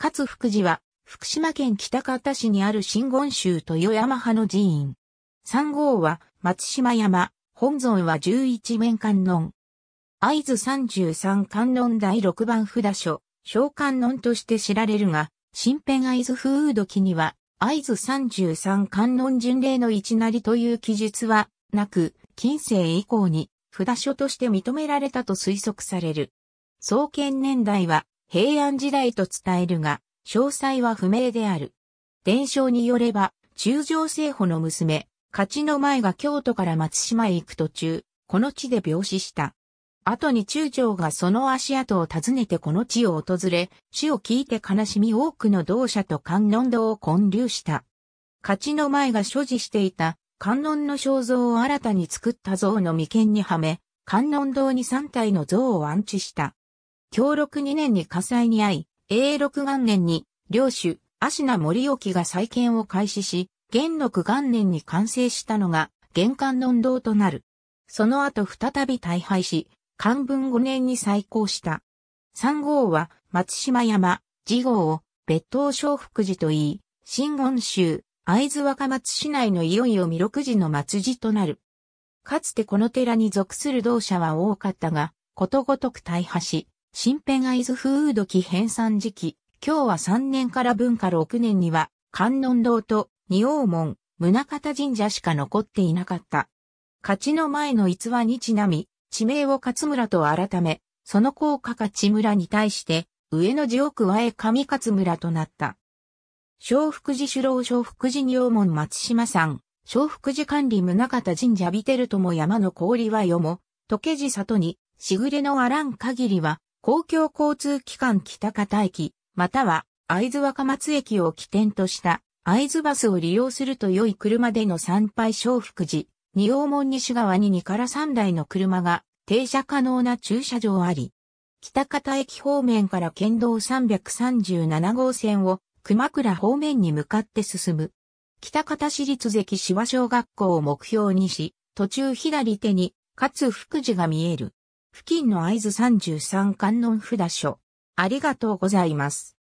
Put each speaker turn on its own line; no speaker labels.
勝福寺は、福島県北方市にある新言宗豊山派の寺院。三号は松島山、本尊は十一面観音。合図三十三観音第六番札所、小観音として知られるが、新編合図風土には、合図三十三観音巡礼の一なりという記述は、なく、近世以降に、札所として認められたと推測される。創建年代は、平安時代と伝えるが、詳細は不明である。伝承によれば、中条聖保の娘、勝の前が京都から松島へ行く途中、この地で病死した。後に中将がその足跡を訪ねてこの地を訪れ、死を聞いて悲しみ多くの同社と観音堂を建立した。勝の前が所持していた観音の肖像を新たに作った像の眉間にはめ、観音堂に3体の像を安置した。協力2年に火災に遭い、永禄元年に、領主、芦名森沖が再建を開始し、元禄元年に完成したのが、玄関論堂となる。その後再び大敗し、漢文5年に再興した。三号は、松島山、次号を、別当小福寺と言い、新言州、会津若松市内のいよいよ弥六寺の末寺となる。かつてこの寺に属する同社は多かったが、ことごとく大破し、新編会津風土期編纂時期、今日は3年から文化6年には、観音堂と仁王門、宗方神社しか残っていなかった。勝ちの前の逸話にちなみ、地名を勝村と改め、その効果勝ち村に対して、上の字を加え上勝村となった。小福寺首郎小福寺仁王門松島山、小福寺管理宗方神社ビテルとも山の氷はよも、時寺里に、しぐれのあらん限りは、公共交通機関北方駅、または会津若松駅を起点とした会津バスを利用すると良い車での参拝小福寺、二王門西側に2から3台の車が停車可能な駐車場あり、北方駅方面から県道337号線を熊倉方面に向かって進む。北方市立関芝小学校を目標にし、途中左手に、かつ福寺が見える。付近の合図33観音札所。ありがとうございます。